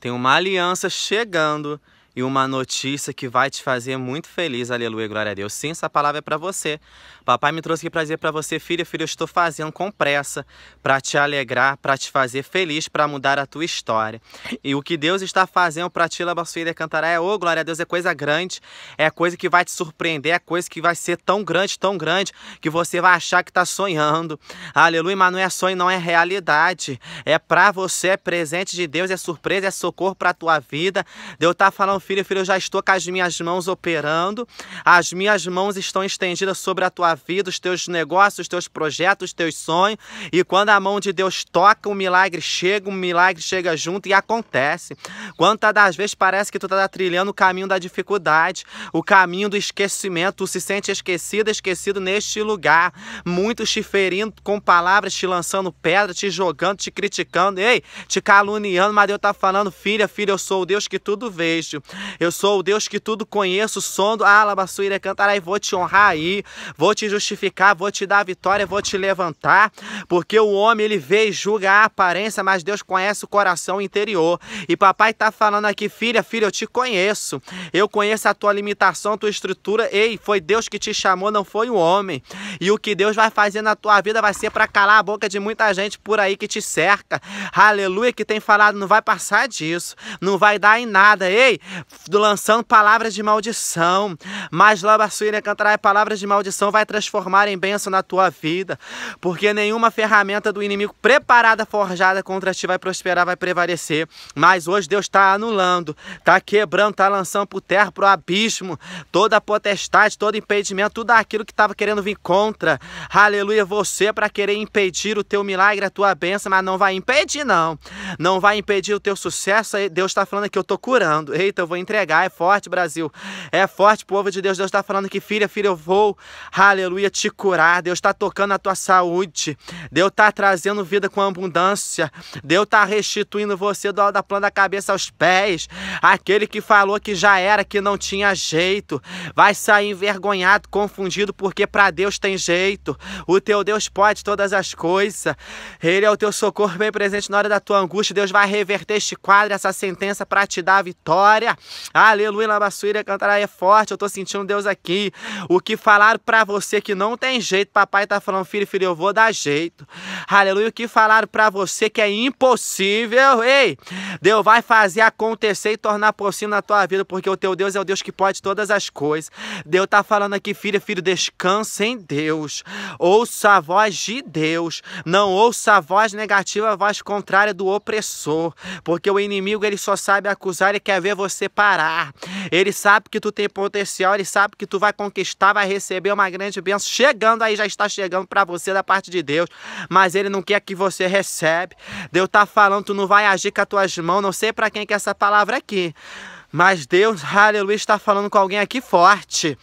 Tem uma aliança chegando e uma notícia que vai te fazer muito feliz, aleluia, glória a Deus. Sim, essa palavra é para você. Papai me trouxe aqui para dizer para você, filha, filho, eu estou fazendo com pressa para te alegrar, para te fazer feliz, para mudar a tua história. E o que Deus está fazendo para ti, Labassuíra é Cantará, é, ô, oh, glória a Deus, é coisa grande, é coisa que vai te surpreender, é coisa que vai ser tão grande, tão grande, que você vai achar que está sonhando. Aleluia, mas não é sonho, não é realidade. É para você, é presente de Deus, é surpresa, é socorro para tua vida. Deus está falando filho, filho, eu já estou com as minhas mãos operando, as minhas mãos estão estendidas sobre a tua vida, os teus negócios, os teus projetos, os teus sonhos, e quando a mão de Deus toca, o um milagre chega, o um milagre chega junto e acontece. Quantas das vezes parece que tu está trilhando o caminho da dificuldade, o caminho do esquecimento, tu se sente esquecido, esquecido neste lugar, muitos te ferindo com palavras, te lançando pedra, te jogando, te criticando, ei, te caluniando, mas Deus está falando, filha, filha, eu sou o Deus que tudo vejo. Eu sou o Deus que tudo conheço, sondo ah, a cantará e vou te honrar aí, vou te justificar, vou te dar a vitória, vou te levantar, porque o homem ele vê e julga a aparência, mas Deus conhece o coração interior. E papai tá falando aqui, filha, filha, eu te conheço. Eu conheço a tua limitação, a tua estrutura. Ei, foi Deus que te chamou, não foi o homem. E o que Deus vai fazer na tua vida vai ser para calar a boca de muita gente por aí que te cerca. Aleluia, que tem falado, não vai passar disso, não vai dar em nada. Ei, lançando palavras de maldição. Mas Labassuíria cantará palavras de maldição, vai transformar em bênção na tua vida. Porque nenhuma ferramenta do inimigo preparada, forjada contra ti vai prosperar, vai prevalecer. Mas hoje Deus está anulando, está quebrando, está lançando por terra, para o abismo, toda a potestade, todo impedimento, tudo aquilo que estava querendo vir contra. Aleluia, você para querer impedir o teu milagre, a tua bênção, mas não vai impedir, não. Não vai impedir o teu sucesso. Deus está falando que eu estou curando. Eita, eu vou entregar. É forte, Brasil. É forte, povo de Deus. Deus está falando que, filha, filha, eu vou, aleluia, te curar. Deus está tocando a tua saúde. Deus está trazendo vida com abundância. Deus está restituindo você do da planta da cabeça aos pés. Aquele que falou que já era, que não tinha jeito, vai sair envergonhado, confundido, porque para Deus tem jeito. O teu Deus pode todas as coisas. Ele é o teu socorro bem presente na hora da tua angústia. Deus vai reverter este quadro, essa sentença para te dar a vitória. Aleluia, na cantará é forte, eu tô sentindo Deus aqui. O que falaram para você que não tem jeito, papai tá falando, filho, filho, eu vou dar jeito. Aleluia, o que falaram para você que é impossível, ei, Deus vai fazer acontecer e tornar possível na tua vida, porque o teu Deus é o Deus que pode todas as coisas. Deus tá falando aqui, filho, filho, descansa em Deus. Ouça a voz de Deus, não ouça a voz negativa, a voz contrária do opressor, porque o inimigo ele só sabe acusar, ele quer ver você preparar. Ele sabe que tu tem potencial, ele sabe que tu vai conquistar, vai receber uma grande bênção. Chegando aí, já está chegando para você da parte de Deus, mas ele não quer que você recebe. Deus tá falando, tu não vai agir com as tuas mãos, não sei para quem que é essa palavra é aqui. Mas Deus, aleluia, está falando com alguém aqui forte.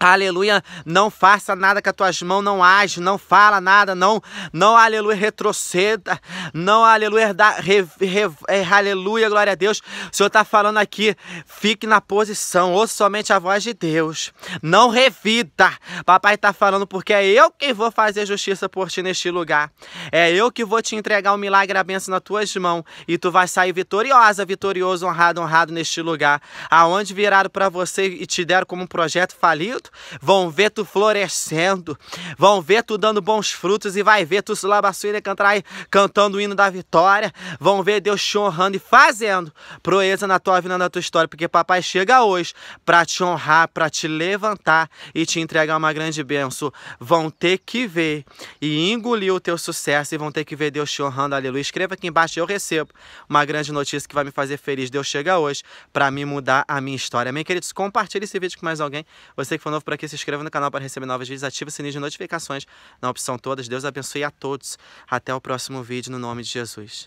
Aleluia, não faça nada com as tuas mãos, não age, não fala nada, não, não, aleluia, retroceda, não, aleluia, da, re, re, é, aleluia, glória a Deus. O Senhor está falando aqui, fique na posição, ouça somente a voz de Deus, não revida. Papai está falando, porque é eu quem vou fazer justiça por ti neste lugar, é eu que vou te entregar o um milagre, a bênção nas tuas mãos, e tu vais sair vitoriosa, vitorioso, honrado, honrado neste lugar, aonde viraram para você e te deram como um projeto falido vão ver tu florescendo, vão ver tu dando bons frutos e vai ver tu sulabaçuíra cantar cantando o hino da vitória, vão ver Deus te honrando e fazendo proeza na tua vida, na tua história, porque papai chega hoje para te honrar, para te levantar e te entregar uma grande bênção. Vão ter que ver e engolir o teu sucesso e vão ter que ver Deus te honrando, aleluia. Escreva aqui embaixo, eu recebo uma grande notícia que vai me fazer feliz. Deus chega hoje para me mudar a minha história. Amém, queridos? Compartilhe esse vídeo com mais alguém. Você que for novo por aqui, se inscreva no canal para receber novos vídeos, ative o sininho de notificações na opção todas. Deus abençoe a todos. Até o próximo vídeo, no nome de Jesus.